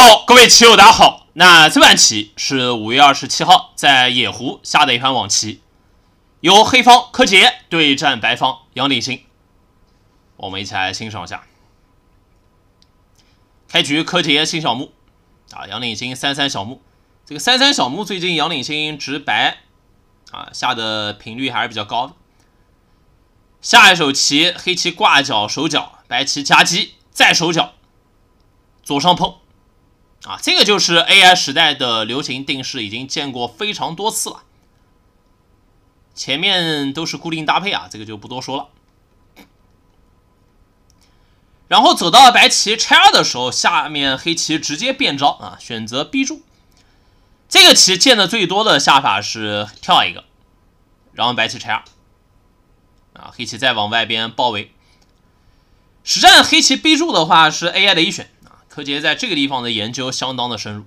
好，各位棋友，大家好。那这盘棋是五月二十七号在野狐下的一盘网棋，由黑方柯洁对战白方杨鼎新。我们一起来欣赏一下。开局柯洁新小目，啊，杨鼎新三三小目。这个三三小目最近杨鼎新直白，啊，下的频率还是比较高的。下一手棋，黑棋挂角守角，白棋夹击再守角，左上碰。啊，这个就是 AI 时代的流行定式，已经见过非常多次了。前面都是固定搭配啊，这个就不多说了。然后走到白棋拆二的时候，下面黑棋直接变招啊，选择 B 柱。这个棋见的最多的下法是跳一个，然后白棋拆二，啊，黑棋再往外边包围。实战黑棋 B 注的话，是 AI 的一选。柯洁在这个地方的研究相当的深入。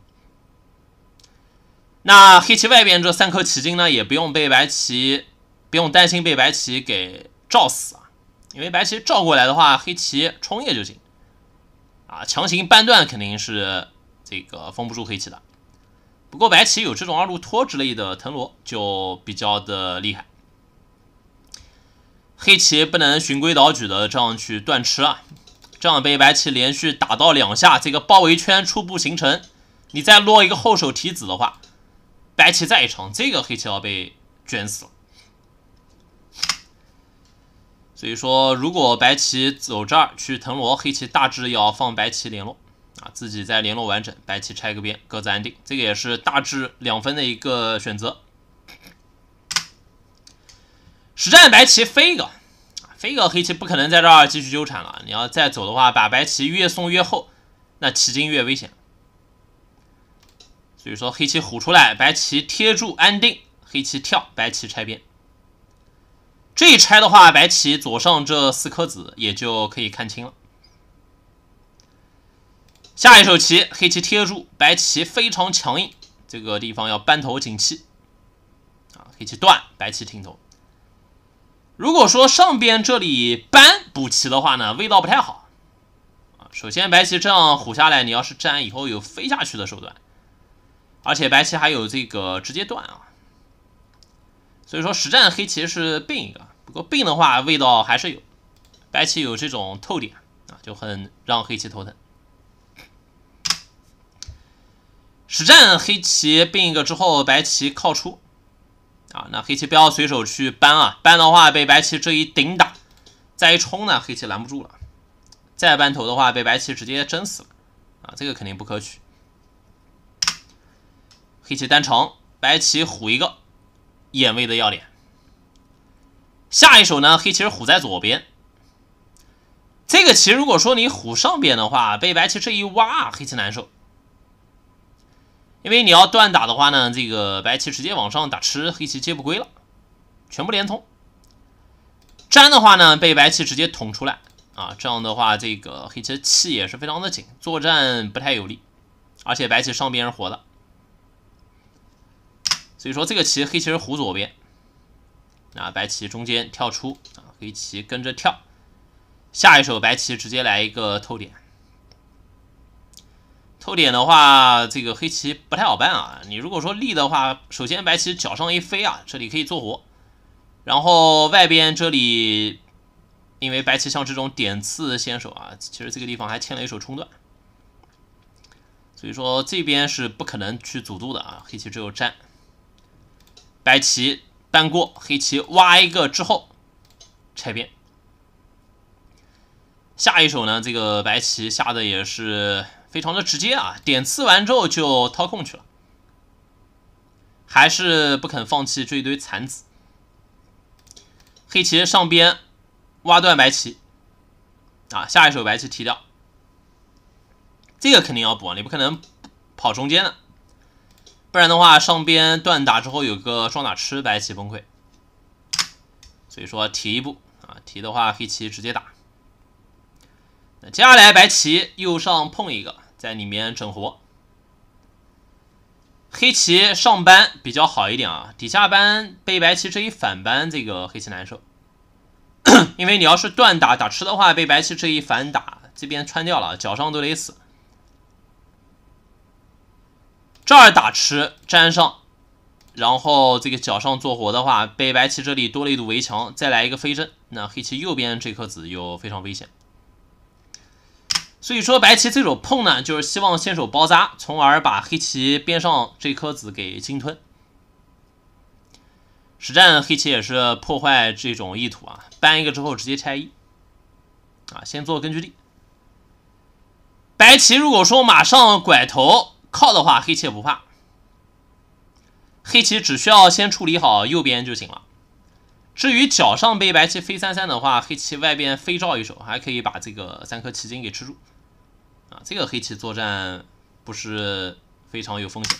那黑棋外边这三颗棋筋呢，也不用被白棋不用担心被白棋给照死啊，因为白棋照过来的话，黑棋冲叶就行啊。强行扳断肯定是这个封不住黑棋的。不过白棋有这种二路拖之类的藤萝就比较的厉害，黑棋不能循规蹈矩的这样去断吃啊。这样被白棋连续打到两下，这个包围圈初步形成。你再落一个后手提子的话，白棋再一冲，这个黑棋要被卷死。了。所以说，如果白棋走这儿去腾挪，黑棋大致要放白棋联络啊，自己再联络完整，白棋拆个边，各自安定。这个也是大致两分的一个选择。实战白棋飞一个。飞个黑棋不可能在这儿继续纠缠了，你要再走的话，把白棋越送越厚，那棋筋越危险。所以说黑棋虎出来，白棋贴住安定，黑棋跳，白棋拆边。这一拆的话，白棋左上这四颗子也就可以看清了。下一手棋，黑棋贴住，白棋非常强硬，这个地方要扳头紧气啊，黑棋断，白棋挺头。如果说上边这里扳补棋的话呢，味道不太好首先白棋这样虎下来，你要是粘以后有飞下去的手段，而且白棋还有这个直接断啊。所以说实战黑棋是并一个，不过并的话味道还是有。白棋有这种透点啊，就很让黑棋头疼。实战黑棋并一个之后，白棋靠出。啊，那黑棋不要随手去搬啊，搬的话被白棋这一顶打，再一冲呢，黑棋拦不住了。再搬头的话，被白棋直接蒸死了。啊，这个肯定不可取。黑棋单长，白棋虎一个眼位的要点。下一手呢，黑棋虎在左边。这个棋如果说你虎上边的话，被白棋这一挖，黑棋难受。因为你要断打的话呢，这个白棋直接往上打吃，黑棋接不归了，全部连通。粘的话呢，被白棋直接捅出来啊，这样的话，这个黑棋气也是非常的紧，作战不太有力，而且白棋上边是活的，所以说这个棋黑棋是糊左边，啊，白棋中间跳出啊，黑棋跟着跳，下一手白棋直接来一个透点。透点的话，这个黑棋不太好办啊。你如果说立的话，首先白棋脚上一飞啊，这里可以做活。然后外边这里，因为白棋像这种点刺先手啊，其实这个地方还欠了一手冲断，所以说这边是不可能去阻渡的啊。黑棋只有粘，白棋单过，黑棋挖一个之后拆边。下一手呢，这个白棋下的也是。非常的直接啊，点刺完之后就掏空去了，还是不肯放弃这一堆残子。黑棋上边挖断白棋，啊，下一手白棋提掉，这个肯定要补啊，你不可能跑中间的，不然的话上边断打之后有个双打吃白棋崩溃。所以说提一步啊，提的话黑棋直接打。接下来白棋右上碰一个，在里面整活。黑棋上班比较好一点啊，底下班被白棋这一反班，这个黑棋难受。因为你要是断打打吃的话，被白棋这一反打，这边穿掉了，脚上都得死。这儿打吃粘上，然后这个脚上做活的话，被白棋这里多了一堵围墙，再来一个飞针，那黑棋右边这颗子又非常危险。所以说白棋这手碰呢，就是希望先手包扎，从而把黑棋边上这颗子给鲸吞。实战黑棋也是破坏这种意图啊，搬一个之后直接拆一，啊，先做根据地。白棋如果说马上拐头靠的话，黑棋也不怕，黑棋只需要先处理好右边就行了。至于脚上被白棋飞三三的话，黑棋外边飞照一手，还可以把这个三颗棋筋给吃住。啊，这个黑棋作战不是非常有风险。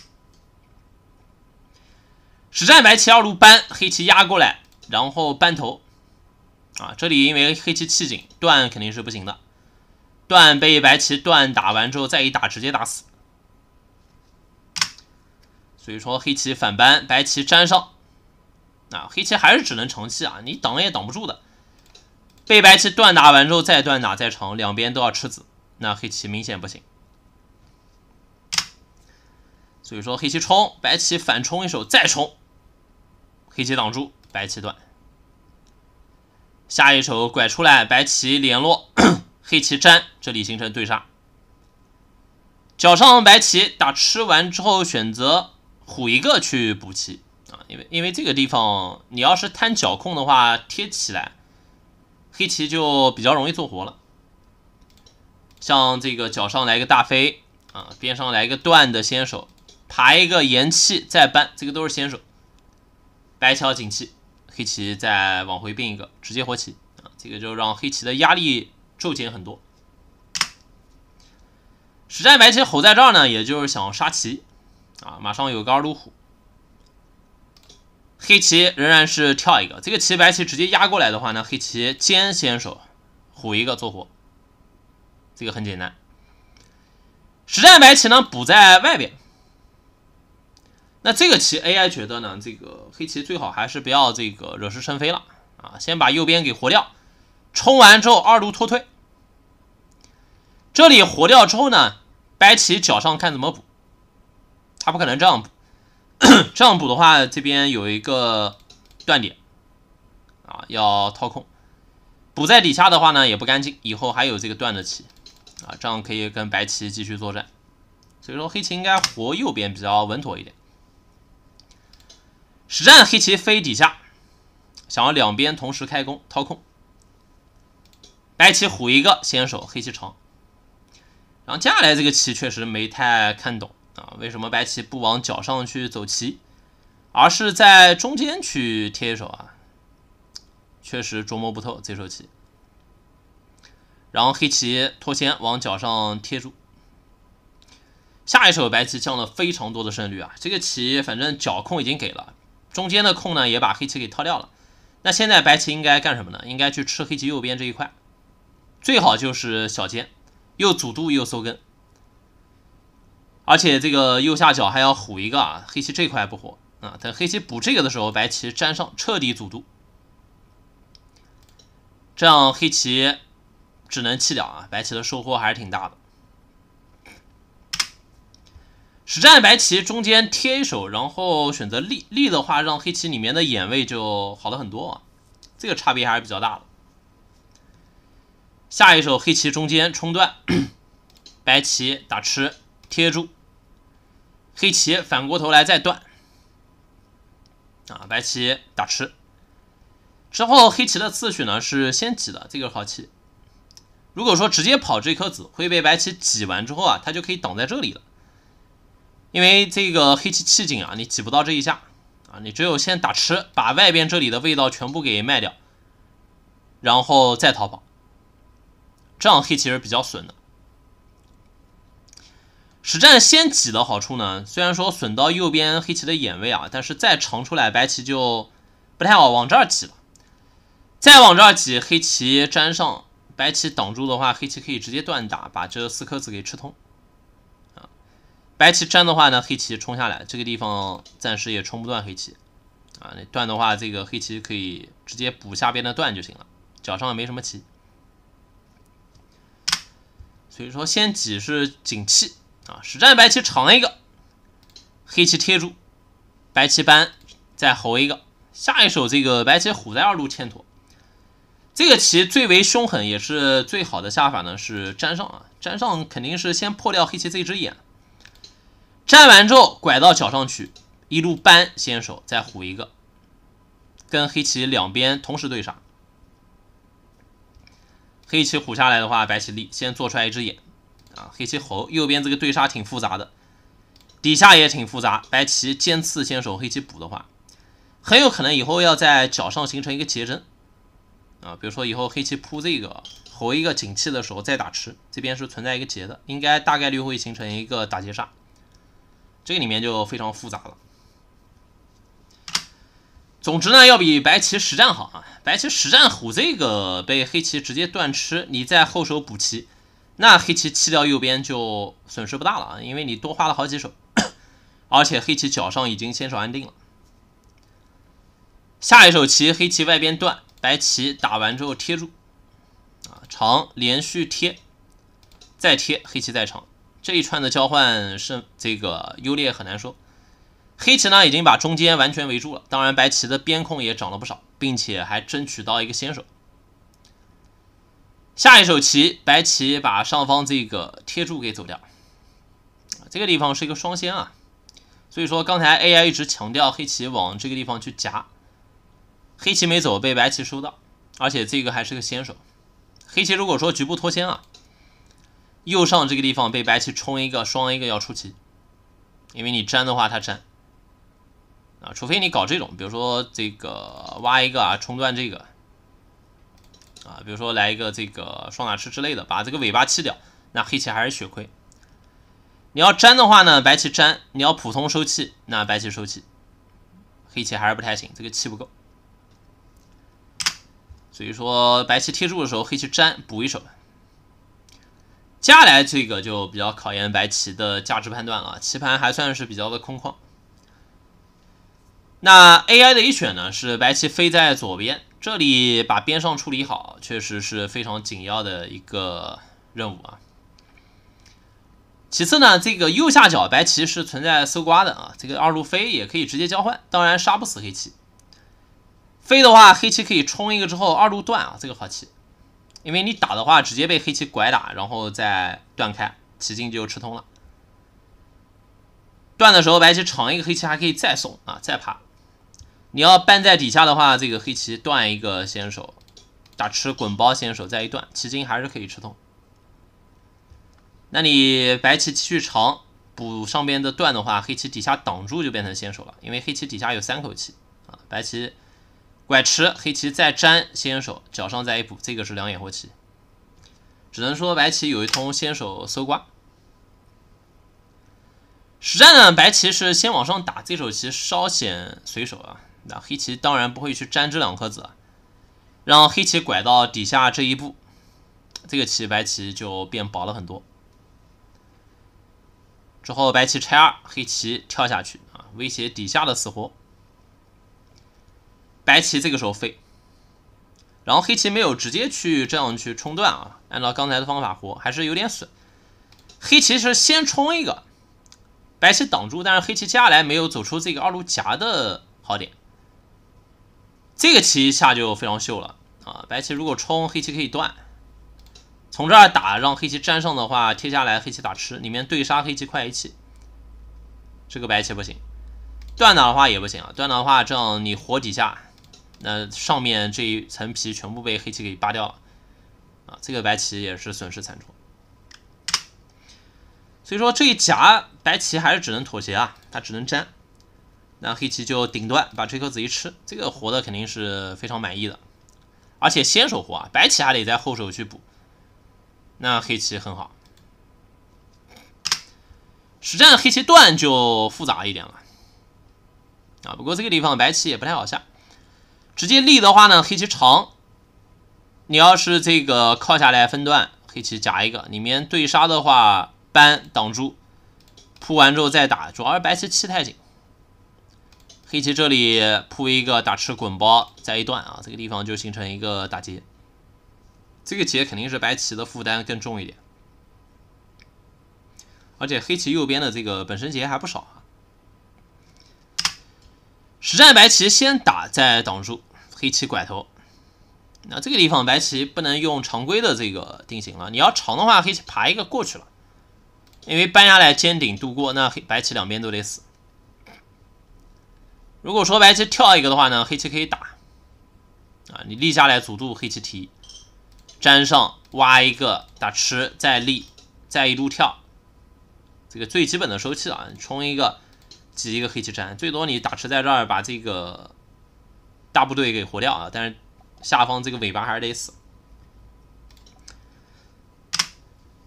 实战白棋二路搬，黑棋压过来，然后搬头。啊，这里因为黑棋气紧，断肯定是不行的。断被白棋断打完之后，再一打直接打死。所以说黑棋反搬，白棋粘上。啊，黑棋还是只能成气啊，你挡也挡不住的。被白棋断打完之后，再断打再成，两边都要吃子。那黑棋明显不行，所以说黑棋冲，白棋反冲一手再冲，黑棋挡住，白棋断。下一手拐出来，白棋联络，黑棋粘，这里形成对杀。角上白棋打吃完之后，选择虎一个去补棋啊，因为因为这个地方你要是贪角控的话，贴起来，黑棋就比较容易做活了。像这个角上来一个大飞啊，边上来一个断的先手，爬一个延气再搬，这个都是先手。白桥锦气，黑棋再往回并一个，直接活棋啊，这个就让黑棋的压力骤减很多。实战白棋吼在这儿呢，也就是想杀棋啊，马上有个二路虎。黑棋仍然是跳一个，这个棋白棋直接压过来的话呢，黑棋尖先手虎一个做活。这个很简单，实战白棋呢补在外边。那这个棋 AI 觉得呢，这个黑棋最好还是不要这个惹是生非了啊，先把右边给活掉，冲完之后二路拖退。这里活掉之后呢，白棋脚上看怎么补？他不可能这样补，这样补的话这边有一个断点啊，要掏空。补在底下的话呢也不干净，以后还有这个断的棋。啊，这样可以跟白棋继续作战，所以说黑棋应该活右边比较稳妥一点。实战黑棋飞底下，想要两边同时开弓掏空，白棋虎一个先手，黑棋长。然后接下来这个棋确实没太看懂啊，为什么白棋不往角上去走棋，而是在中间去贴一手啊？确实琢磨不透这手棋。然后黑棋脱先往脚上贴住，下一手白棋降了非常多的胜率啊！这个棋反正脚控已经给了，中间的控呢也把黑棋给套掉了。那现在白棋应该干什么呢？应该去吃黑棋右边这一块，最好就是小尖，又阻度又收根，而且这个右下角还要虎一个啊！黑棋这块不活啊，等黑棋补这个的时候，白棋粘上彻底阻度，这样黑棋。只能弃掉啊！白棋的收获还是挺大的。实战白棋中间贴一手，然后选择立立的话，让黑棋里面的眼位就好了很多啊，这个差别还是比较大的。下一手黑棋中间冲断，白棋打吃贴住，黑棋反过头来再断。啊，白棋打吃之后，黑棋的次序呢是先挤的，这个好棋。如果说直接跑这颗子会被白棋挤完之后啊，它就可以挡在这里了。因为这个黑棋气紧啊，你挤不到这一下啊，你只有先打吃，把外边这里的味道全部给卖掉，然后再逃跑，这样黑棋是比较损的。实战先挤的好处呢，虽然说损到右边黑棋的眼位啊，但是再长出来白棋就不太好往这儿挤了，再往这儿挤黑棋粘上。白棋挡住的话，黑棋可以直接断打，把这四颗子给吃通啊。白棋粘的话呢，黑棋冲下来，这个地方暂时也冲不断黑棋啊。那断的话，这个黑棋可以直接补下边的断就行了，脚上没什么棋。所以说，先挤是紧气啊。实战白棋长一个，黑棋贴住，白棋扳再吼一个，下一手这个白棋虎在二路欠妥。这个棋最为凶狠，也是最好的下法呢，是粘上啊，粘上肯定是先破掉黑棋这一只眼，粘完之后拐到角上去，一路扳先手，再虎一个，跟黑棋两边同时对杀。黑棋虎下来的话，白棋立先做出来一只眼啊，黑棋猴右边这个对杀挺复杂的，底下也挺复杂，白棋尖刺先手，黑棋补的话，很有可能以后要在角上形成一个结针，啊，比如说以后黑棋铺这个活一个紧气的时候再打吃，这边是存在一个劫的，应该大概率会形成一个打劫杀，这个里面就非常复杂了。总之呢，要比白棋实战好啊。白棋实战虎这个被黑棋直接断吃，你在后手补棋，那黑棋弃掉右边就损失不大了啊，因为你多花了好几手，而且黑棋脚上已经先手安定了，下一手棋黑棋外边断。白棋打完之后贴住，啊长连续贴，再贴黑棋再长，这一串的交换是这个优劣很难说。黑棋呢已经把中间完全围住了，当然白棋的边控也涨了不少，并且还争取到一个先手。下一手棋，白棋把上方这个贴住给走掉，这个地方是一个双先啊，所以说刚才 AI 一直强调黑棋往这个地方去夹。黑棋没走，被白棋收到，而且这个还是个先手。黑棋如果说局部脱先啊，右上这个地方被白棋冲一个双一个要出棋，因为你粘的话它粘啊，除非你搞这种，比如说这个挖一个啊，冲断这个啊，比如说来一个这个双打吃之类的，把这个尾巴弃掉，那黑棋还是血亏。你要粘的话呢，白棋粘，你要普通收气，那白棋收气，黑棋还是不太行，这个气不够。所以说，白棋贴住的时候，黑棋粘补一手。接下来这个就比较考验白棋的价值判断了。棋盘还算是比较的空旷。那 AI 的一选呢，是白棋飞在左边，这里把边上处理好，确实是非常紧要的一个任务啊。其次呢，这个右下角白棋是存在搜刮的啊，这个二路飞也可以直接交换，当然杀不死黑棋。飞的话，黑棋可以冲一个之后二路断啊，这个好棋，因为你打的话，直接被黑棋拐打，然后再断开，棋筋就吃通了。断的时候白棋长一个黑棋还可以再送啊，再爬。你要搬在底下的话，这个黑棋断一个先手，打吃滚包先手再一断，棋筋还是可以吃通。那你白棋继续长，补上边的断的话，黑棋底下挡住就变成先手了，因为黑棋底下有三口气啊，白棋。拐吃黑棋再粘先手，脚上再一补，这个是两眼活棋。只能说白棋有一通先手搜刮。实战呢，白棋是先往上打，这手棋稍显随手啊。那黑棋当然不会去粘这两颗子，让黑棋拐到底下这一步，这个棋白棋就变薄了很多。之后白棋拆二，黑棋跳下去啊，威胁底下的死活。白棋这个时候飞，然后黑棋没有直接去这样去冲断啊，按照刚才的方法活还是有点损。黑棋是先冲一个，白棋挡住，但是黑棋接下来没有走出这个二路夹的好点，这个棋下就非常秀了啊！白棋如果冲，黑棋可以断，从这儿打让黑棋粘上的话，贴下来黑棋打吃，里面对杀黑棋快一气，这个白棋不行，断打的话也不行啊，断打的话这样你活底下。那上面这一层皮全部被黑棋给扒掉了，啊，这个白棋也是损失惨重。所以说这一夹白棋还是只能妥协啊，它只能粘。那黑棋就顶断，把这颗子一吃，这个活的肯定是非常满意的。而且先手活啊，白棋还得在后手去补。那黑棋很好。实战黑棋断就复杂一点了，啊，不过这个地方白棋也不太好下。直接立的话呢，黑棋长。你要是这个靠下来分段，黑棋夹一个，里面对杀的话，扳挡住，铺完之后再打。主要是白棋气太紧，黑棋这里铺一个打吃滚包，在一段啊，这个地方就形成一个打劫。这个劫肯定是白棋的负担更重一点，而且黑棋右边的这个本身劫还不少啊。实战白棋先打再挡住黑棋拐头，那这个地方白棋不能用常规的这个定型了。你要长的话，黑棋爬一个过去了，因为搬下来尖顶渡过，那黑白棋两边都得死。如果说白棋跳一个的话呢，黑棋可以打啊，你立下来阻住黑棋提粘上挖一个打吃，再立再一路跳，这个最基本的收气啊，冲一个。挤一个黑棋粘，最多你打吃在这儿把这个大部队给活掉啊！但是下方这个尾巴还是得死。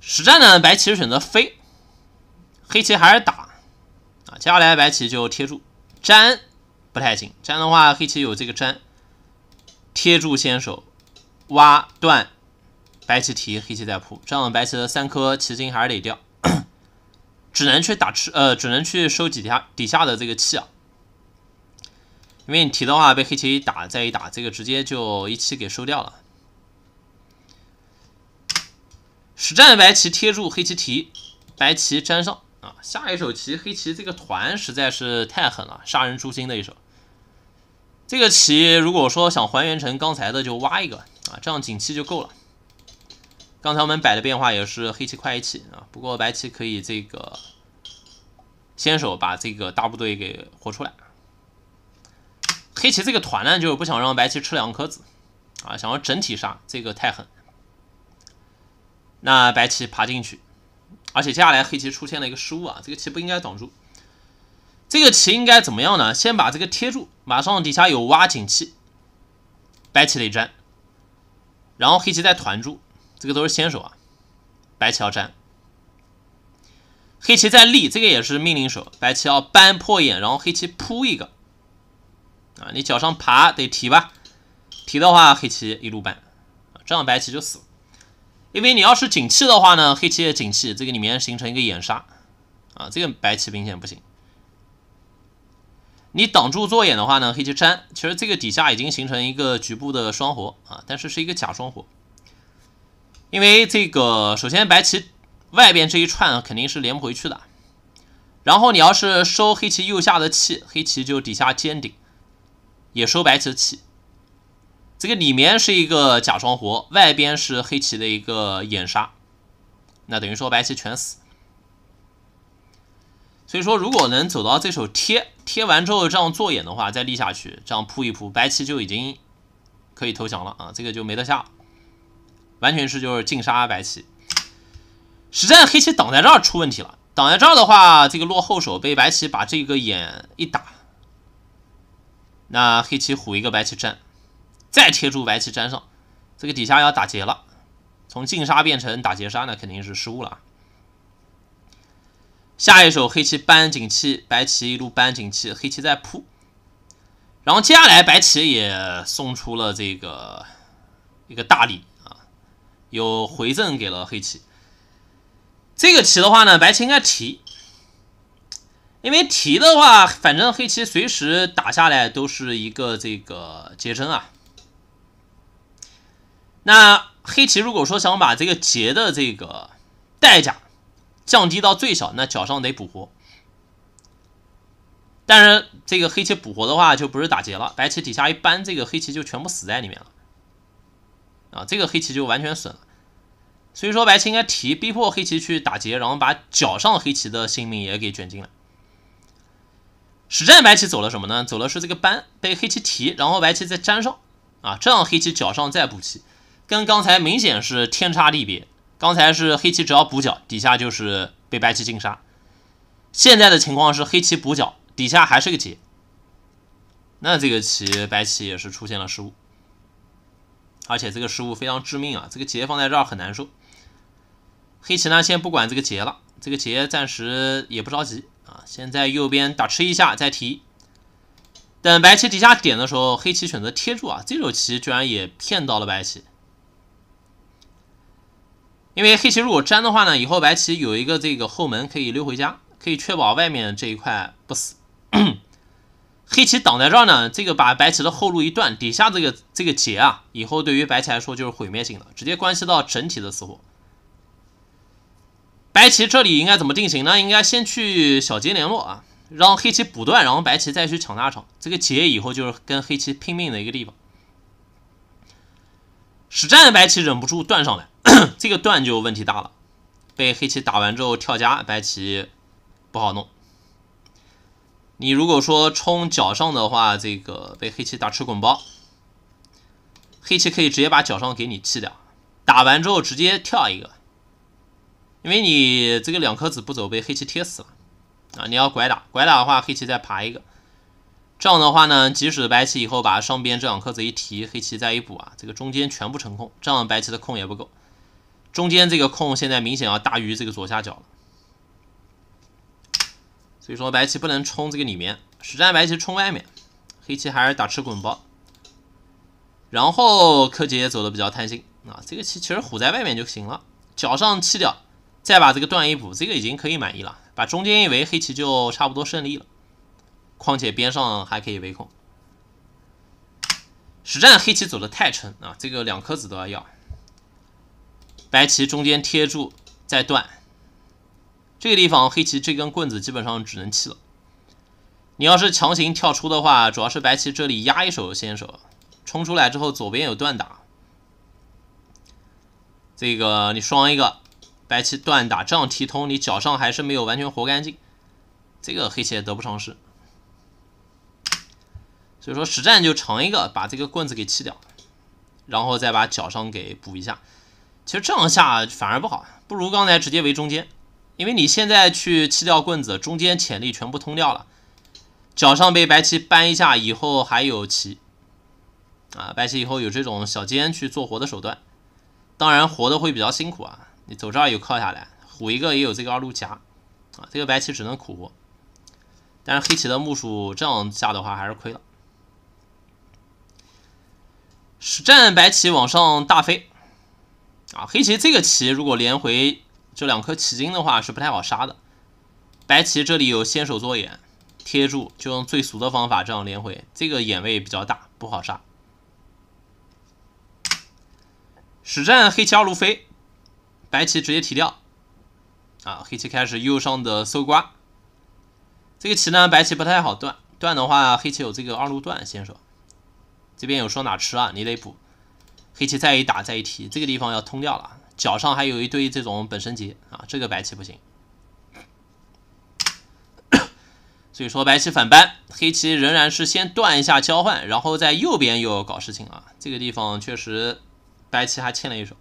实战呢，白棋选择飞，黑棋还是打啊。接下来白棋就贴住粘不太行，粘的话黑棋有这个粘贴住先手挖断，白棋提黑棋再扑，这样白棋的三颗棋筋还是得掉。只能去打吃，呃，只能去收底下底下的这个气啊，因为你提的话，被黑棋一打再一打，这个直接就一气给收掉了。实战白棋贴住黑棋提，白棋粘上啊。下一手棋，黑棋这个团实在是太狠了，杀人诛心的一手。这个棋如果说想还原成刚才的，就挖一个啊，这样锦气就够了。刚才我们摆的变化也是黑棋快一气啊，不过白棋可以这个先手把这个大部队给活出来。黑棋这个团呢，就是不想让白棋吃两颗子啊，想要整体杀，这个太狠。那白棋爬进去，而且接下来黑棋出现了一个失误啊，这个棋不应该挡住，这个棋应该怎么样呢？先把这个贴住，马上底下有挖井器，白棋得粘，然后黑棋再团住。这个都是先手啊，白棋要粘，黑棋在立，这个也是命令手。白棋要扳破眼，然后黑棋扑一个，啊，你脚上爬得提吧，提的话黑棋一路扳，这样白棋就死。因为你要是紧气的话呢，黑棋也紧气，这个里面形成一个眼杀，啊，这个白棋明显不行。你挡住做眼的话呢，黑棋粘，其实这个底下已经形成一个局部的双活啊，但是是一个假双活。因为这个，首先白棋外边这一串肯定是连不回去的，然后你要是收黑棋右下的气，黑棋就底下尖顶也收白棋的气，这个里面是一个假装活，外边是黑棋的一个掩杀，那等于说白棋全死。所以说，如果能走到这手贴贴完之后这样做眼的话，再立下去这样扑一扑，白棋就已经可以投降了啊，这个就没得下。完全是就是进杀白棋，实战黑棋挡在这儿出问题了，挡在这儿的话，这个落后手被白棋把这个眼一打，那黑棋虎一个白棋粘，再贴住白棋粘上，这个底下要打劫了，从进杀变成打劫杀，那肯定是失误了。下一手黑棋扳紧气，白棋一路扳紧气，黑棋在扑，然后接下来白棋也送出了这个一个大礼。有回赠给了黑棋，这个棋的话呢，白棋应该提，因为提的话，反正黑棋随时打下来都是一个这个劫争啊。那黑棋如果说想把这个劫的这个代价降低到最小，那脚上得补活。但是这个黑棋补活的话，就不是打劫了，白棋底下一扳，这个黑棋就全部死在里面了。啊，这个黑棋就完全损了，所以说白棋应该提，逼迫黑棋去打劫，然后把脚上黑棋的性命也给卷进来。实战白棋走了什么呢？走了是这个扳被黑棋提，然后白棋再粘上，啊，这样黑棋脚上再补棋，跟刚才明显是天差地别。刚才是黑棋只要补脚，底下就是被白棋进杀。现在的情况是黑棋补角，底下还是个劫，那这个棋白棋也是出现了失误。而且这个失误非常致命啊！这个劫放在这儿很难受。黑棋呢，先不管这个劫了，这个劫暂时也不着急啊。先在右边打吃一下再提，等白棋底下点的时候，黑棋选择贴住啊。这手棋居然也骗到了白棋，因为黑棋如果粘的话呢，以后白棋有一个这个后门可以溜回家，可以确保外面这一块不死。黑棋挡在这儿呢，这个把白棋的后路一断，底下这个这个劫啊，以后对于白棋来说就是毁灭性的，直接关系到整体的死活。白棋这里应该怎么定型呢？应该先去小劫联络啊，让黑棋补断，然后白棋再去抢大场。这个劫以后就是跟黑棋拼命的一个地方。实战白棋忍不住断上来，这个断就问题大了，被黑棋打完之后跳家，白棋不好弄。你如果说冲脚上的话，这个被黑棋打吃滚包，黑棋可以直接把脚上给你弃掉。打完之后直接跳一个，因为你这个两颗子不走被黑棋贴死了啊！你要拐打，拐打的话黑棋再爬一个，这样的话呢，即使白棋以后把上边这两颗子一提，黑棋再一补啊，这个中间全部成空，这样白棋的空也不够，中间这个空现在明显要大于这个左下角了。所以说白棋不能冲这个里面，实战白棋冲外面，黑棋还是打吃滚包。然后柯洁也走的比较贪心啊，这个棋其实虎在外面就行了，脚上弃掉，再把这个断一补，这个已经可以满意了，把中间一围黑棋就差不多胜利了，况且边上还可以围控。实战黑棋走的太沉啊，这个两颗子都要要。白棋中间贴住再断。这个地方黑棋这根棍子基本上只能弃了。你要是强行跳出的话，主要是白棋这里压一手先手，冲出来之后左边有断打。这个你双一个，白棋断打这样提通，你脚上还是没有完全活干净。这个黑棋得不偿失。所以说实战就长一个，把这个棍子给弃掉，然后再把脚上给补一下。其实这样下反而不好，不如刚才直接围中间。因为你现在去弃掉棍子，中间潜力全部通掉了，脚上被白棋扳一下以后还有棋，啊，白棋以后有这种小尖去做活的手段，当然活的会比较辛苦啊。你走这儿有靠下来，虎一个也有这个二路夹，啊，这个白棋只能苦活，但是黑棋的目数这样下的话还是亏了。实战白棋往上大飞，啊，黑棋这个棋如果连回。这两颗棋筋的话是不太好杀的。白棋这里有先手做眼贴住，就用最俗的方法这样连回。这个眼位比较大，不好杀。实战黑棋二路飞，白棋直接提掉。啊，黑棋开始右上的搜刮。这个棋呢，白棋不太好断，断的话黑棋有这个二路断先手。这边有双打吃啊，你得补。黑棋再一打再一提，这个地方要通掉了。脚上还有一堆这种本身结啊，这个白棋不行。所以说白棋反扳，黑棋仍然是先断一下交换，然后在右边又搞事情啊。这个地方确实白棋还欠了一手。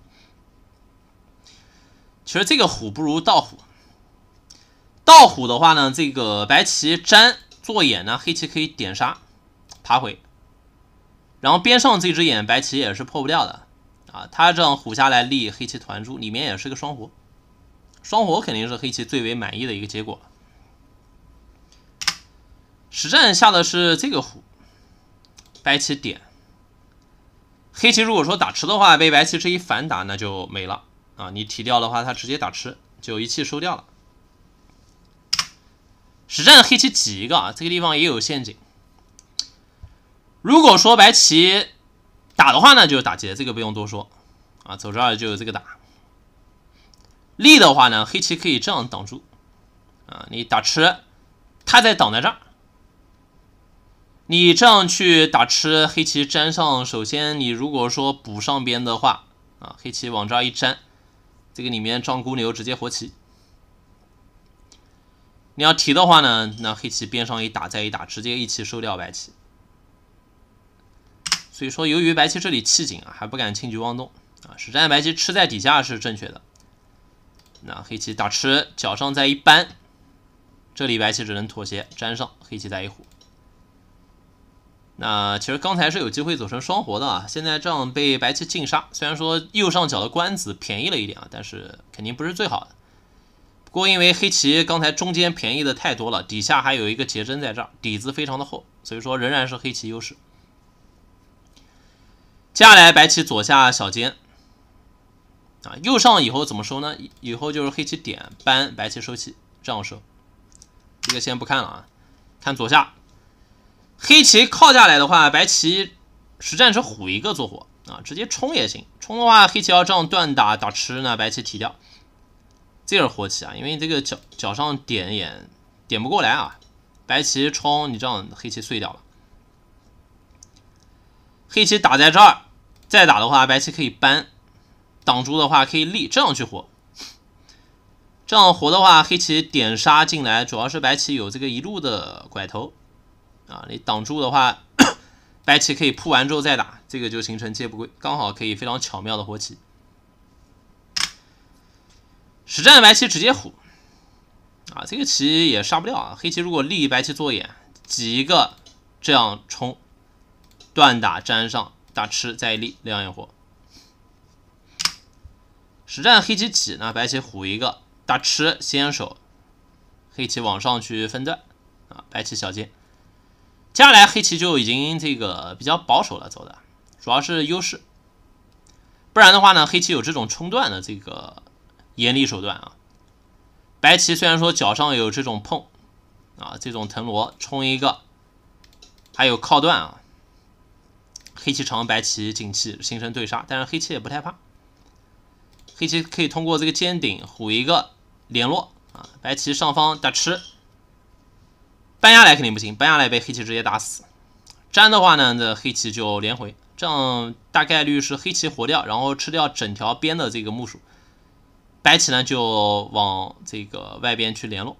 其实这个虎不如倒虎，倒虎的话呢，这个白棋粘做眼呢，黑棋可以点杀爬回，然后边上这只眼白棋也是破不掉的。啊，他这样虎下来立黑棋团住，里面也是个双活，双活肯定是黑棋最为满意的一个结果。实战下的是这个虎，白棋点，黑棋如果说打吃的话，被白棋这一反打那就没了啊。你提掉的话，他直接打吃就一气收掉了。实战黑棋挤一个啊，这个地方也有陷阱。如果说白棋，打的话呢，就是打劫，这个不用多说啊。走这儿就这个打。立的话呢，黑棋可以这样挡住啊。你打吃，它在挡在这儿，你这样去打吃，黑棋粘上。首先，你如果说补上边的话啊，黑棋往这儿一粘，这个里面张孤牛，直接活棋。你要提的话呢，那黑棋边上一打再一打，直接一气收掉白棋。所以说，由于白棋这里气紧啊，还不敢轻举妄动啊。实战白棋吃在底下是正确的。那黑棋打吃脚上再一扳，这里白棋只能妥协粘上，黑棋再一虎。那其实刚才是有机会走成双活的啊，现在这样被白棋尽杀。虽然说右上角的官子便宜了一点啊，但是肯定不是最好的。不过因为黑棋刚才中间便宜的太多了，底下还有一个结针在这儿，底子非常的厚，所以说仍然是黑棋优势。接下来白棋左下小尖，啊右上以后怎么收呢？以后就是黑棋点搬，白棋收气这样收。这个先不看了啊，看左下，黑棋靠下来的话，白棋实战是虎一个做活啊，直接冲也行。冲的话，黑棋要这样断打打吃呢，白棋提掉。这是活棋啊，因为这个角角上点也点不过来啊，白棋冲你这样黑棋碎掉了。黑棋打在这儿，再打的话，白棋可以搬，挡住的话可以立，这样去活。这样活的话，黑棋点杀进来，主要是白棋有这个一路的拐头啊。你挡住的话，白棋可以铺完之后再打，这个就形成接不归，刚好可以非常巧妙的活棋。实战白棋直接虎啊，这个棋也杀不掉啊。黑棋如果立，白棋做眼，挤一个这样冲。断打粘上，打吃再立亮一活。实战黑棋起，那白棋虎一个打吃先手，黑棋往上去分段啊，白棋小尖。接下来黑棋就已经这个比较保守了走的，主要是优势。不然的话呢，黑棋有这种冲断的这个严厉手段啊。白棋虽然说脚上有这种碰啊，这种藤萝冲一个，还有靠断啊。黑棋长，白棋紧气，形成对杀。但是黑棋也不太怕，黑棋可以通过这个尖顶虎一个联络啊。白棋上方打吃，搬下来肯定不行，搬下来被黑棋直接打死。粘的话呢，那黑棋就连回，这样大概率是黑棋活掉，然后吃掉整条边的这个木薯。白棋呢就往这个外边去联络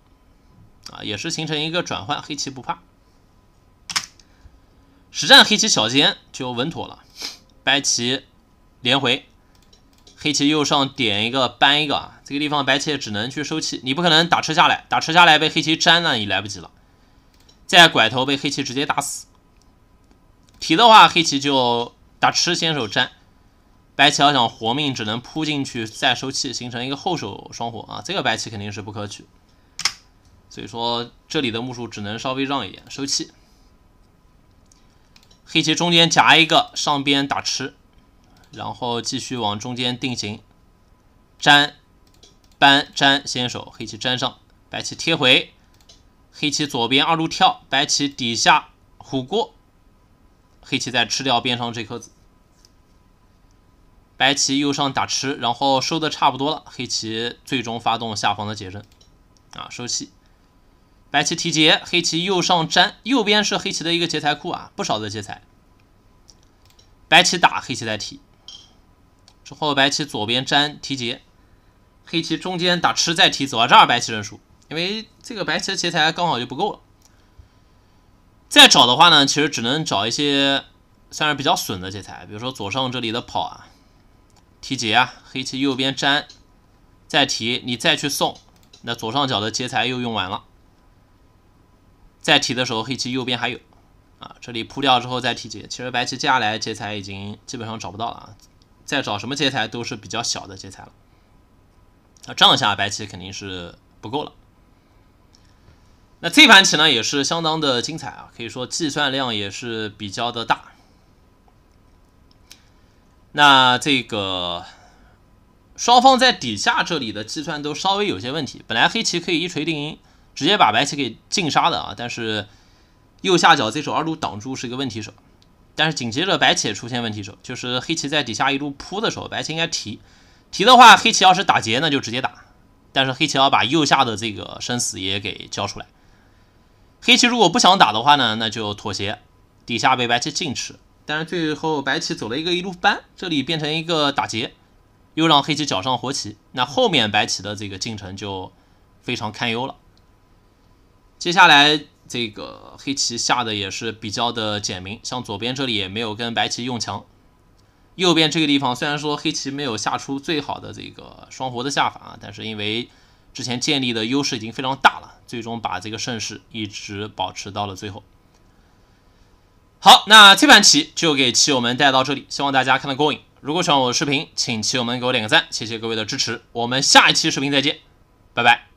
啊，也是形成一个转换。黑棋不怕。实战黑棋小尖就稳妥了，白棋连回，黑棋右上点一个搬一个啊，这个地方白棋只能去收气，你不可能打车下来，打车下来被黑棋粘了也来不及了，再拐头被黑棋直接打死。提的话黑棋就打吃先手粘，白棋要想活命只能扑进去再收气，形成一个后手双活啊，这个白棋肯定是不可取，所以说这里的目数只能稍微让一点收气。黑棋中间夹一个，上边打吃，然后继续往中间定型。粘，搬粘先手，黑棋粘上，白棋贴回。黑棋左边二路跳，白棋底下虎过。黑棋再吃掉边上这颗子。白棋右上打吃，然后收的差不多了。黑棋最终发动下方的解阵，啊，收气。白棋提劫，黑棋右上粘，右边是黑棋的一个劫材库啊，不少的劫材。白棋打黑棋再提，之后白棋左边粘提劫，黑棋中间打吃再提，走到这儿白棋认输，因为这个白棋的劫材刚好就不够了。再找的话呢，其实只能找一些算是比较损的劫材，比如说左上这里的跑啊，提劫啊，黑棋右边粘再提，你再去送，那左上角的劫材又用完了。再提的时候，黑棋右边还有，啊，这里铺掉之后再提劫，其实白棋接下来劫材已经基本上找不到了，啊，再找什么劫材都是比较小的劫材了。那这样下，白棋肯定是不够了。那这盘棋呢，也是相当的精彩啊，可以说计算量也是比较的大。那这个双方在底下这里的计算都稍微有些问题，本来黑棋可以一锤定音。直接把白棋给进杀的啊！但是右下角这手二路挡住是一个问题手，但是紧接着白棋出现问题手，就是黑棋在底下一路扑的时候，白棋应该提提的话，黑棋要是打劫那就直接打；但是黑棋要把右下的这个生死也给交出来。黑棋如果不想打的话呢，那就妥协，底下被白棋禁吃。但是最后白棋走了一个一路搬，这里变成一个打劫，又让黑棋脚上活棋，那后面白棋的这个进程就非常堪忧了。接下来这个黑棋下的也是比较的简明，像左边这里也没有跟白棋用强。右边这个地方虽然说黑棋没有下出最好的这个双活的下法啊，但是因为之前建立的优势已经非常大了，最终把这个胜势一直保持到了最后。好，那这盘棋就给棋友们带到这里，希望大家看得过瘾。如果喜欢我的视频，请棋友们给我点个赞，谢谢各位的支持。我们下一期视频再见，拜拜。